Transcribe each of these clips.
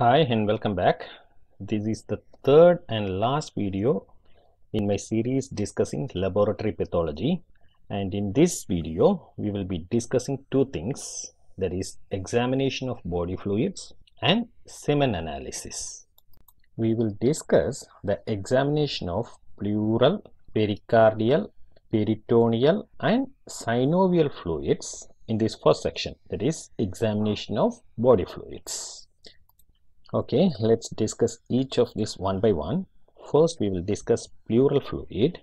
Hi and welcome back. This is the third and last video in my series discussing laboratory pathology and in this video we will be discussing two things that is examination of body fluids and semen analysis. We will discuss the examination of pleural, pericardial, peritoneal and synovial fluids in this first section that is examination of body fluids. Okay, let's discuss each of these one by one. First, we will discuss pleural fluid.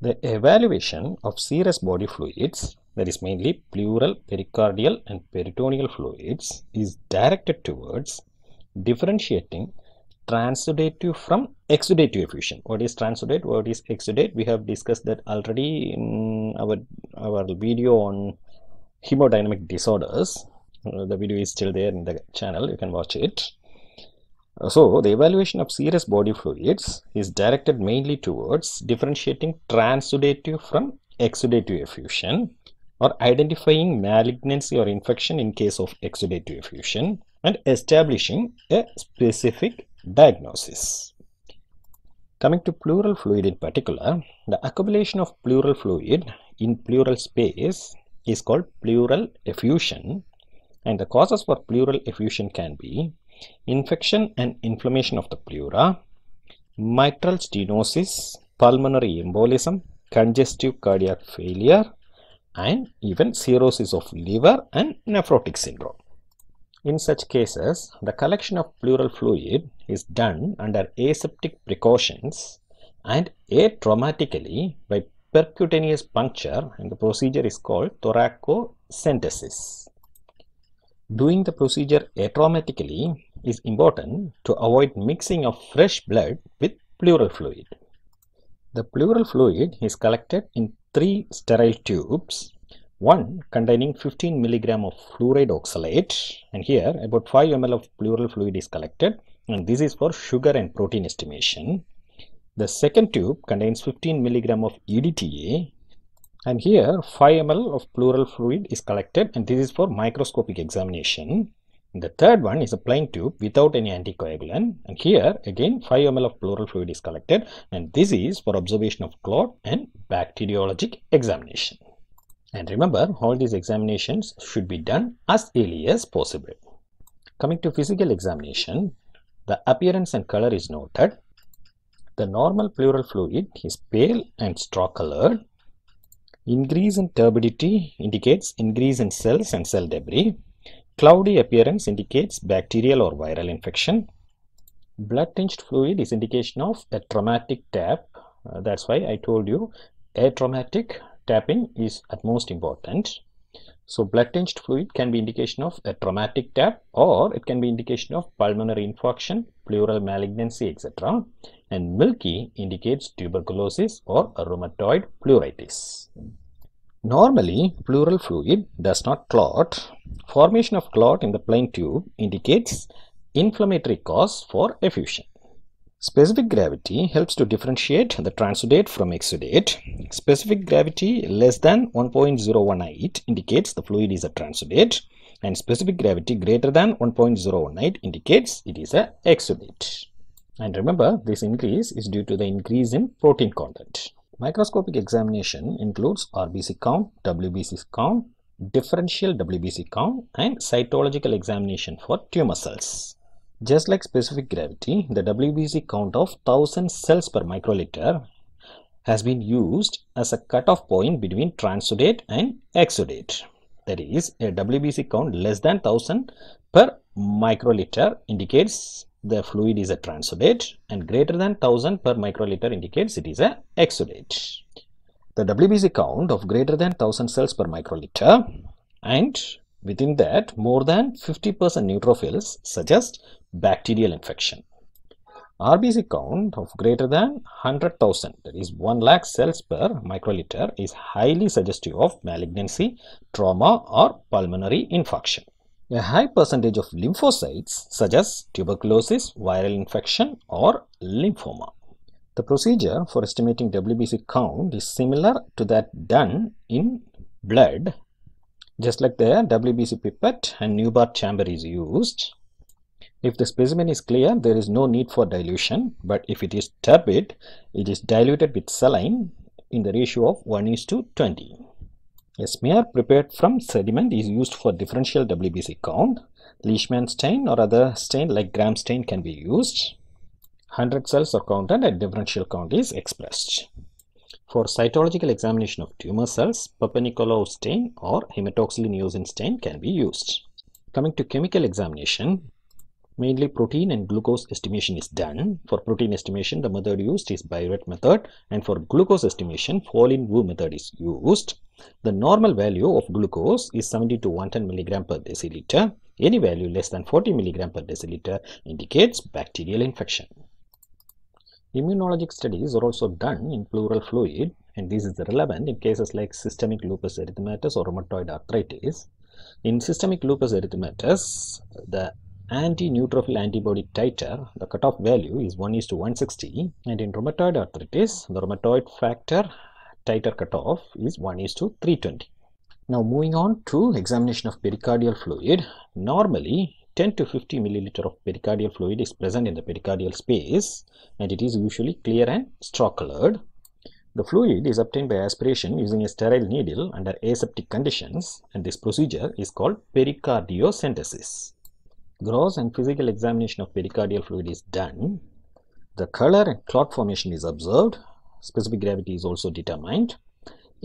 The evaluation of serous body fluids, that is mainly pleural, pericardial and peritoneal fluids, is directed towards differentiating transudative from exudative effusion what is transudate what is exudate we have discussed that already in our our video on hemodynamic disorders uh, the video is still there in the channel you can watch it uh, so the evaluation of serous body fluids is directed mainly towards differentiating transudative from exudative effusion or identifying malignancy or infection in case of exudative effusion and establishing a specific diagnosis. Coming to pleural fluid in particular, the accumulation of pleural fluid in pleural space is called pleural effusion and the causes for pleural effusion can be infection and inflammation of the pleura, mitral stenosis, pulmonary embolism, congestive cardiac failure and even cirrhosis of liver and nephrotic syndrome. In such cases, the collection of pleural fluid is done under aseptic precautions and atraumatically by percutaneous puncture and the procedure is called thoracocentesis. Doing the procedure atraumatically is important to avoid mixing of fresh blood with pleural fluid. The pleural fluid is collected in three sterile tubes one containing 15 milligram of fluoride oxalate and here about 5 ml of pleural fluid is collected and this is for sugar and protein estimation. The second tube contains 15 milligram of EDTA and here 5 ml of pleural fluid is collected and this is for microscopic examination. the third one is a plain tube without any anticoagulant and here again 5 ml of pleural fluid is collected and this is for observation of clot and bacteriologic examination. And remember, all these examinations should be done as early as possible. Coming to physical examination, the appearance and color is noted. The normal pleural fluid is pale and straw colored. Increase in turbidity indicates increase in cells and cell debris. Cloudy appearance indicates bacterial or viral infection. Blood tinged fluid is indication of a traumatic tap. Uh, that's why I told you atraumatic tapping is at most important. So blood tinged fluid can be indication of a traumatic tap or it can be indication of pulmonary infarction, pleural malignancy, etc. And milky indicates tuberculosis or rheumatoid pleuritis. Normally, pleural fluid does not clot. Formation of clot in the plain tube indicates inflammatory cause for effusion. Specific gravity helps to differentiate the transudate from exudate. Specific gravity less than 1.018 indicates the fluid is a transudate and specific gravity greater than 1.018 indicates it is a exudate. And remember, this increase is due to the increase in protein content. Microscopic examination includes RBC count, WBC count, differential WBC count and cytological examination for tumor cells. Just like specific gravity, the WBC count of 1000 cells per microliter has been used as a cutoff point between transudate and exudate. That is, a WBC count less than 1000 per microliter indicates the fluid is a transudate and greater than 1000 per microliter indicates it is a exudate. The WBC count of greater than 1000 cells per microliter and Within that, more than 50% neutrophils suggest bacterial infection. RBC count of greater than 100,000, that is 1 lakh cells per microliter, is highly suggestive of malignancy, trauma or pulmonary infarction. A high percentage of lymphocytes suggests tuberculosis, viral infection or lymphoma. The procedure for estimating WBC count is similar to that done in blood just like the WBC pipette and bar chamber is used. If the specimen is clear, there is no need for dilution, but if it is turbid, it is diluted with saline in the ratio of 1 is to 20. A smear prepared from sediment is used for differential WBC count. Leishman stain or other stain like Gram stain can be used. 100 cells are counted and differential count is expressed. For cytological examination of tumor cells, purpanicolau stain or hematoxylin eosin stain can be used. Coming to chemical examination, mainly protein and glucose estimation is done. For protein estimation, the method used is Biret method and for glucose estimation, Folin-Wu method is used. The normal value of glucose is 70 to 110 mg per deciliter. Any value less than 40 mg per deciliter indicates bacterial infection. Immunologic studies are also done in pleural fluid and this is relevant in cases like systemic lupus erythematosus or rheumatoid arthritis. In systemic lupus erythematosus, the anti-neutrophil antibody titer, the cutoff value is 1 is to 160 and in rheumatoid arthritis, the rheumatoid factor titer cutoff is 1 is to 320. Now moving on to examination of pericardial fluid. Normally 10 to 50 milliliter of pericardial fluid is present in the pericardial space and it is usually clear and straw colored. The fluid is obtained by aspiration using a sterile needle under aseptic conditions and this procedure is called pericardiocentesis. Gross and physical examination of pericardial fluid is done. The color and clot formation is observed. Specific gravity is also determined.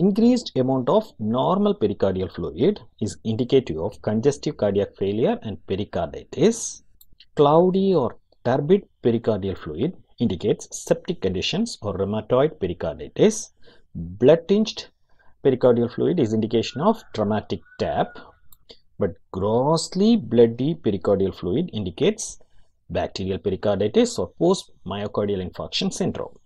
Increased amount of normal pericardial fluid is indicative of congestive cardiac failure and pericarditis. Cloudy or turbid pericardial fluid indicates septic conditions or rheumatoid pericarditis. Blood-tinged pericardial fluid is indication of traumatic tap. But grossly bloody pericardial fluid indicates bacterial pericarditis or post-myocardial infarction syndrome.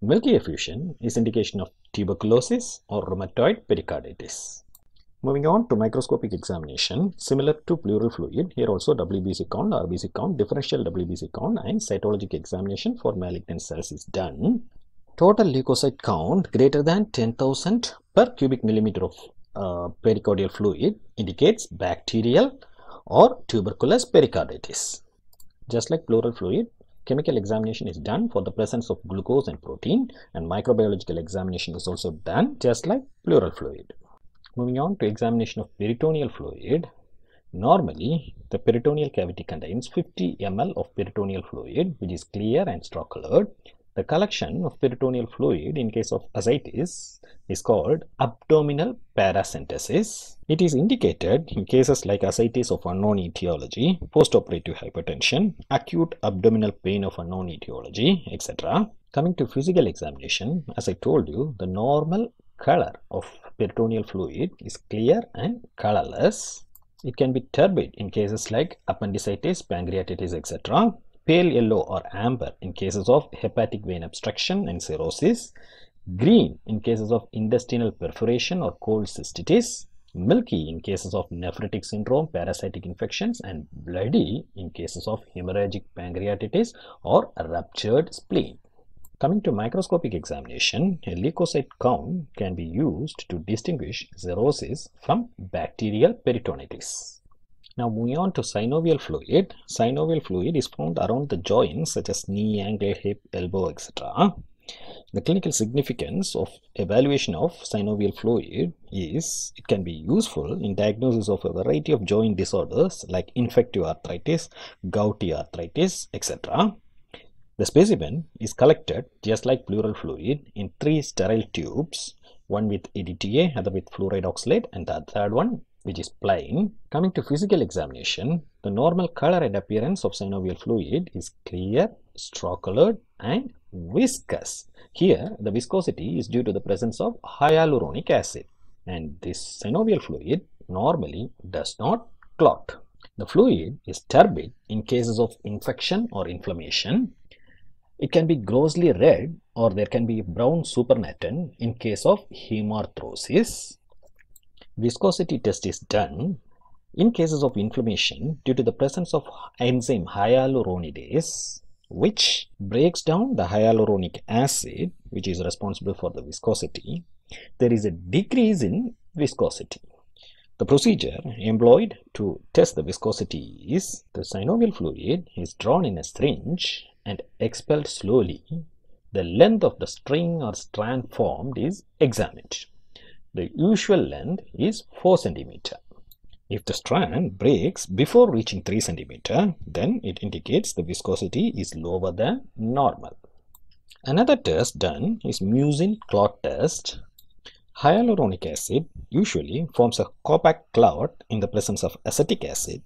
Milky effusion is indication of tuberculosis or rheumatoid pericarditis. Moving on to microscopic examination, similar to pleural fluid, here also WBC count, RBC count, differential WBC count and cytologic examination for malignant cells is done. Total leukocyte count greater than 10,000 per cubic millimeter of uh, pericardial fluid indicates bacterial or tuberculous pericarditis. Just like pleural fluid, Chemical examination is done for the presence of glucose and protein and microbiological examination is also done just like pleural fluid. Moving on to examination of peritoneal fluid. Normally, the peritoneal cavity contains 50 ml of peritoneal fluid which is clear and straw colored the collection of peritoneal fluid in case of ascites is called abdominal paracentesis. It is indicated in cases like ascites of unknown etiology, postoperative hypertension, acute abdominal pain of unknown etiology, etc. Coming to physical examination, as I told you, the normal color of peritoneal fluid is clear and colorless. It can be turbid in cases like appendicitis, pancreatitis, etc pale yellow or amber in cases of hepatic vein obstruction and cirrhosis, green in cases of intestinal perforation or cold cystitis, milky in cases of nephritic syndrome, parasitic infections, and bloody in cases of hemorrhagic pancreatitis or ruptured spleen. Coming to microscopic examination, a leukocyte count can be used to distinguish cirrhosis from bacterial peritonitis. Now moving on to synovial fluid. Synovial fluid is found around the joints such as knee, ankle, hip, elbow, etc. The clinical significance of evaluation of synovial fluid is it can be useful in diagnosis of a variety of joint disorders like infective arthritis, gouty arthritis, etc. The specimen is collected just like pleural fluid in three sterile tubes, one with EDTA, other with fluoride oxalate and the third one which is plain. Coming to physical examination, the normal color and appearance of synovial fluid is clear, straw colored and viscous. Here, the viscosity is due to the presence of hyaluronic acid and this synovial fluid normally does not clot. The fluid is turbid in cases of infection or inflammation. It can be grossly red or there can be brown supernatant in case of hemarthrosis viscosity test is done, in cases of inflammation, due to the presence of enzyme hyaluronidase, which breaks down the hyaluronic acid, which is responsible for the viscosity, there is a decrease in viscosity. The procedure employed to test the viscosity is the synovial fluid is drawn in a syringe and expelled slowly. The length of the string or strand formed is examined. The usual length is 4 centimeter. If the strand breaks before reaching 3 cm, then it indicates the viscosity is lower than normal. Another test done is mucin clot test. Hyaluronic acid usually forms a compact clot in the presence of acetic acid.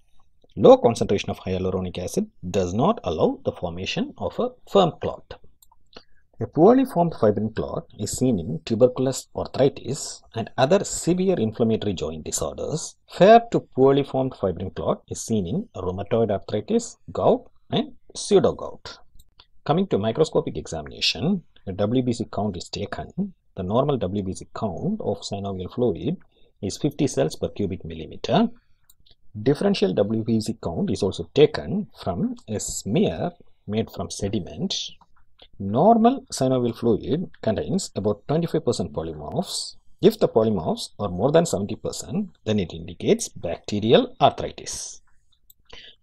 Low concentration of hyaluronic acid does not allow the formation of a firm clot. A poorly formed fibrin clot is seen in tuberculous arthritis and other severe inflammatory joint disorders. Fair to poorly formed fibrin clot is seen in rheumatoid arthritis, gout and pseudo-gout. Coming to microscopic examination, a WBC count is taken. The normal WBC count of synovial fluid is 50 cells per cubic millimeter. Differential WBC count is also taken from a smear made from sediment Normal synovial fluid contains about 25% polymorphs. If the polymorphs are more than 70%, then it indicates bacterial arthritis.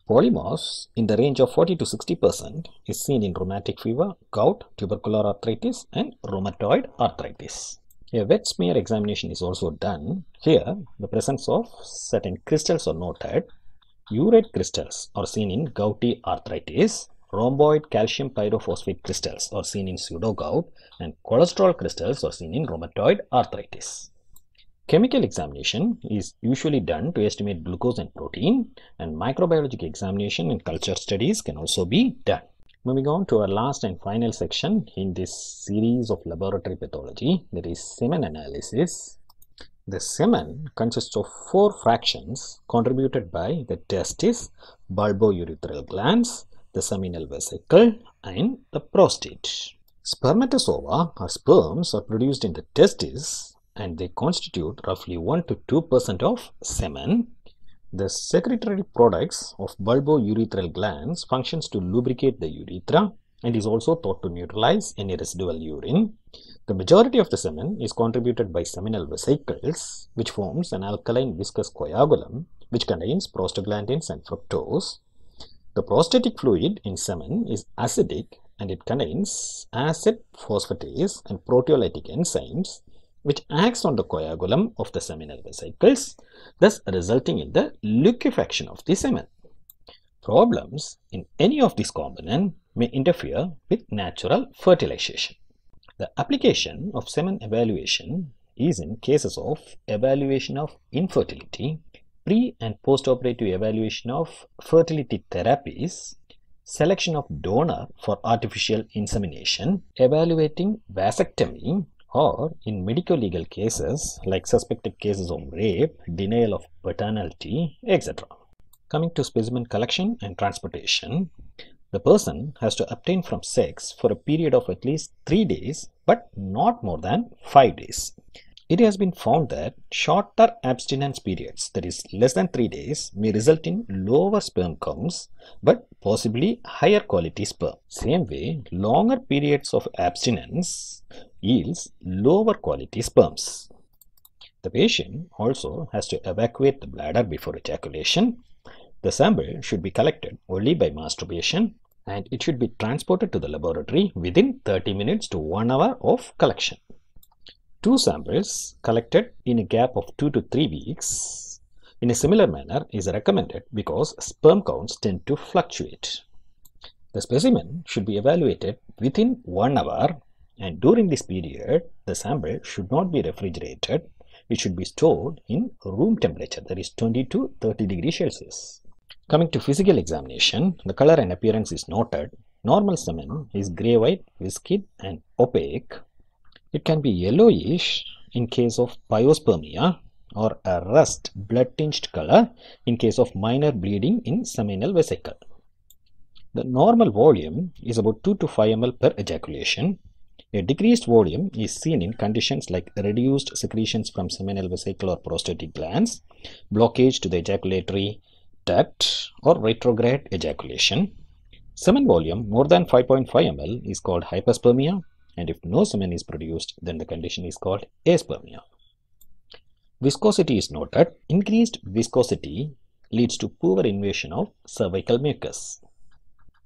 Polymorphs in the range of 40 to 60% is seen in rheumatic fever, gout, tubercular arthritis and rheumatoid arthritis. A wet smear examination is also done. Here, the presence of certain crystals are noted. Urate crystals are seen in gouty arthritis rhomboid calcium pyrophosphate crystals are seen in pseudogout and cholesterol crystals are seen in rheumatoid arthritis. Chemical examination is usually done to estimate glucose and protein and microbiologic examination and culture studies can also be done. Moving on to our last and final section in this series of laboratory pathology that is semen analysis. The semen consists of four fractions contributed by the testis, bulbourethral glands, the seminal vesicle and the prostate. Spermatozoa or sperms are produced in the testes and they constitute roughly 1 to 2% of semen. The secretory products of bulbourethral glands functions to lubricate the urethra and is also thought to neutralize any residual urine. The majority of the semen is contributed by seminal vesicles, which forms an alkaline viscous coagulum, which contains prostaglandins and fructose. The prostatic fluid in semen is acidic and it contains acid phosphatase and proteolytic enzymes which acts on the coagulum of the seminal vesicles, thus resulting in the liquefaction of the semen. Problems in any of these components may interfere with natural fertilization. The application of semen evaluation is in cases of evaluation of infertility, pre and post-operative evaluation of fertility therapies, selection of donor for artificial insemination, evaluating vasectomy, or in medico-legal cases like suspected cases of rape, denial of paternity, etc. Coming to specimen collection and transportation, the person has to obtain from sex for a period of at least 3 days but not more than 5 days. It has been found that shorter abstinence periods, that is less than 3 days, may result in lower sperm counts but possibly higher quality sperm. Same way, longer periods of abstinence yields lower quality sperms. The patient also has to evacuate the bladder before ejaculation. The sample should be collected only by masturbation and it should be transported to the laboratory within 30 minutes to 1 hour of collection two samples collected in a gap of 2 to 3 weeks in a similar manner is recommended because sperm counts tend to fluctuate. The specimen should be evaluated within 1 hour and during this period the sample should not be refrigerated. It should be stored in room temperature that is 20 to 30 degrees Celsius. Coming to physical examination, the color and appearance is noted. Normal semen is grey-white, viscid and opaque it can be yellowish in case of pyospermia or a rust blood tinged color in case of minor bleeding in seminal vesicle. The normal volume is about 2 to 5 ml per ejaculation. A decreased volume is seen in conditions like reduced secretions from seminal vesicle or prostatic glands, blockage to the ejaculatory duct or retrograde ejaculation. Semen volume more than 5.5 ml is called hyperspermia and if no semen is produced, then the condition is called aspermia. Viscosity is noted. Increased viscosity leads to poor invasion of cervical mucus.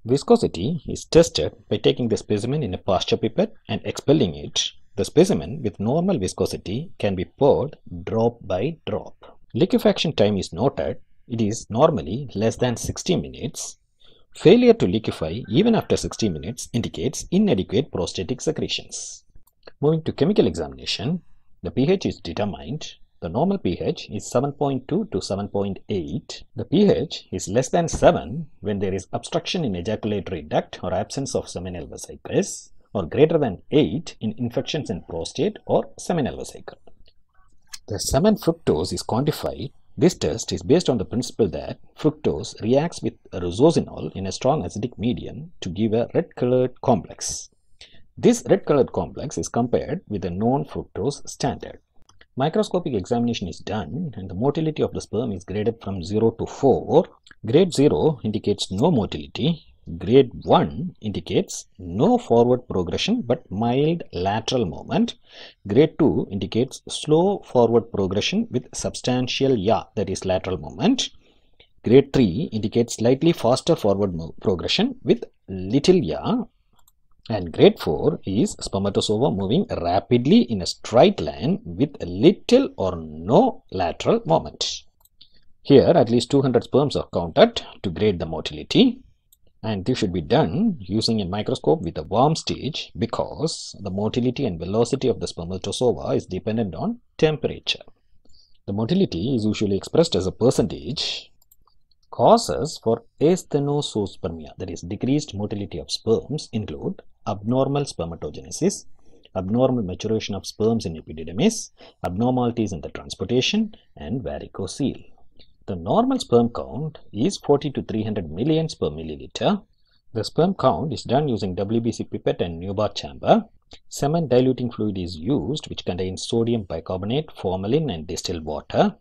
Viscosity is tested by taking the specimen in a pasture pipette and expelling it. The specimen with normal viscosity can be poured drop by drop. Liquefaction time is noted. It is normally less than 60 minutes. Failure to liquefy even after 60 minutes indicates inadequate prostatic secretions. Moving to chemical examination, the pH is determined. The normal pH is 7.2 to 7.8. The pH is less than 7 when there is obstruction in ejaculatory duct or absence of seminal vesicles or greater than 8 in infections in prostate or seminal vesicle. The semen fructose is quantified this test is based on the principle that fructose reacts with rosazinol in a strong acidic medium to give a red-colored complex. This red-colored complex is compared with a known fructose standard. Microscopic examination is done and the motility of the sperm is graded from 0 to 4. Grade 0 indicates no motility Grade 1 indicates no forward progression but mild lateral movement. Grade 2 indicates slow forward progression with substantial ya that is lateral movement. Grade 3 indicates slightly faster forward progression with little ya and grade 4 is spermatozoa moving rapidly in a straight line with little or no lateral movement. Here at least 200 sperms are counted to grade the motility and this should be done using a microscope with a warm stage because the motility and velocity of the spermatozoa is dependent on temperature. The motility is usually expressed as a percentage. Causes for asthenosospermia that is decreased motility of sperms include abnormal spermatogenesis, abnormal maturation of sperms in epididymis, abnormalities in the transportation and varicocele. The normal sperm count is 40 to 300 millions per milliliter. The sperm count is done using WBC pipette and Neubauer chamber. Cement diluting fluid is used which contains sodium bicarbonate, formalin and distilled water.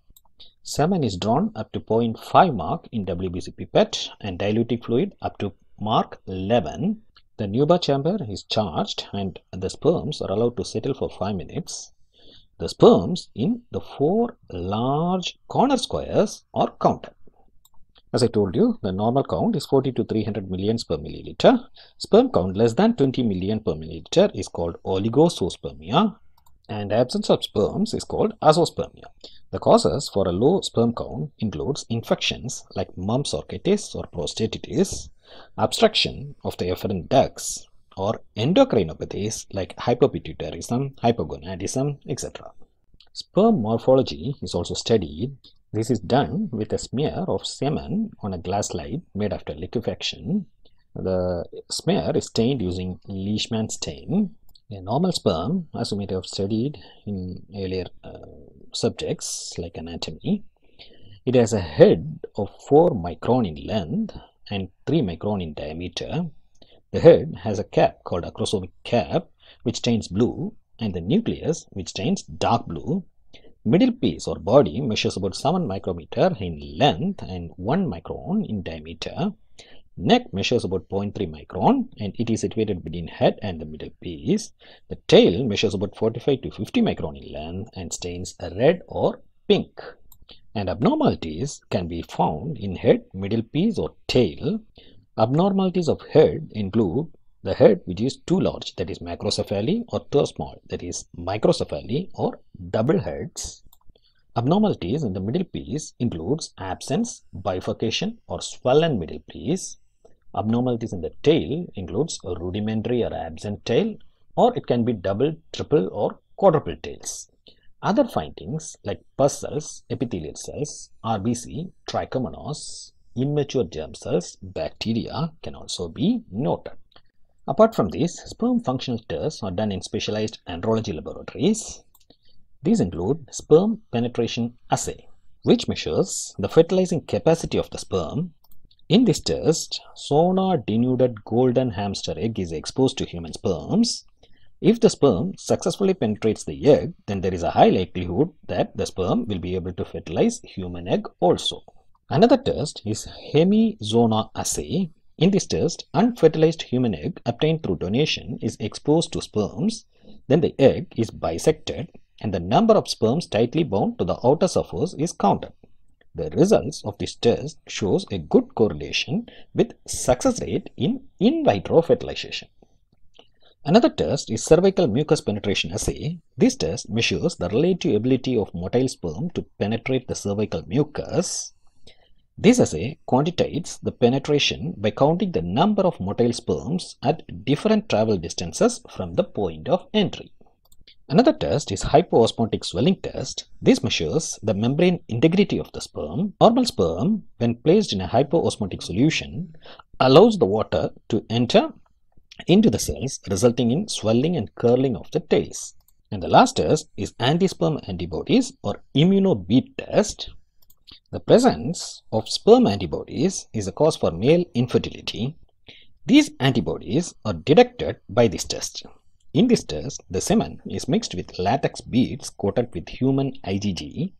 Semen is drawn up to 0.5 mark in WBC pipette and diluting fluid up to mark 11. The Neubauer chamber is charged and the sperms are allowed to settle for 5 minutes the sperms in the four large corner squares are counted. As I told you, the normal count is 40 to 300 million per milliliter. Sperm count less than 20 million per milliliter is called oligospermia and absence of sperms is called azospermia. The causes for a low sperm count includes infections like mumps or or prostatitis, obstruction of the efferent ducts, or endocrinopathies like hypopituitarism, hypogonadism, etc. Sperm morphology is also studied. This is done with a smear of semen on a glass slide made after liquefaction. The smear is stained using Leishman stain. A normal sperm, as we may have studied in earlier uh, subjects like anatomy, it has a head of 4 micron in length and 3 micron in diameter the head has a cap called acrosomic cap, which stains blue, and the nucleus, which stains dark blue. Middle piece or body measures about 7 micrometer in length and 1 micron in diameter. Neck measures about 0.3 micron and it is situated between head and the middle piece. The tail measures about 45 to 50 micron in length and stains red or pink. And abnormalities can be found in head, middle piece or tail. Abnormalities of head include the head which is too large that is macrocephaly or too small that is microcephaly or double heads. Abnormalities in the middle piece includes absence, bifurcation or swollen middle piece. Abnormalities in the tail includes rudimentary or absent tail or it can be double, triple or quadruple tails. Other findings like pus cells, epithelial cells, RBC, trichomonas, immature germ cells, bacteria can also be noted. Apart from this, sperm functional tests are done in specialized andrology laboratories. These include sperm penetration assay, which measures the fertilizing capacity of the sperm. In this test, sonar denuded golden hamster egg is exposed to human sperms. If the sperm successfully penetrates the egg, then there is a high likelihood that the sperm will be able to fertilize human egg also. Another test is hemizona assay. In this test, unfertilized human egg obtained through donation is exposed to sperms, then the egg is bisected and the number of sperms tightly bound to the outer surface is counted. The results of this test shows a good correlation with success rate in in vitro fertilization. Another test is cervical mucus penetration assay. This test measures the relative ability of motile sperm to penetrate the cervical mucus this assay quantitates the penetration by counting the number of motile sperms at different travel distances from the point of entry. Another test is hypoosmotic swelling test. This measures the membrane integrity of the sperm. Normal sperm, when placed in a hypoosmotic solution, allows the water to enter into the cells, resulting in swelling and curling of the tails. And the last test is anti-sperm antibodies or immunobead test. The presence of sperm antibodies is a cause for male infertility. These antibodies are detected by this test. In this test, the semen is mixed with latex beads coated with human IgG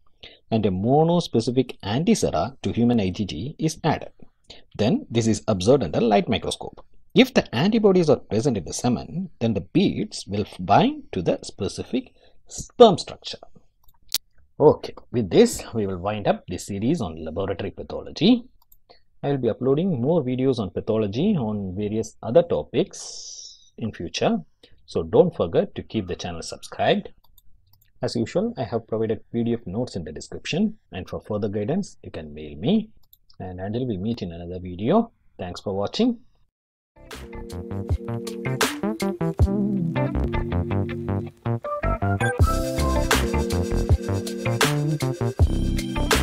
and a monospecific antisera to human IgG is added. Then this is observed under light microscope. If the antibodies are present in the semen, then the beads will bind to the specific sperm structure. Okay, with this we will wind up this series on laboratory pathology. I will be uploading more videos on pathology on various other topics in future. So don't forget to keep the channel subscribed. As usual, I have provided PDF notes in the description and for further guidance you can mail me. And until we meet in another video, thanks for watching. Thank you.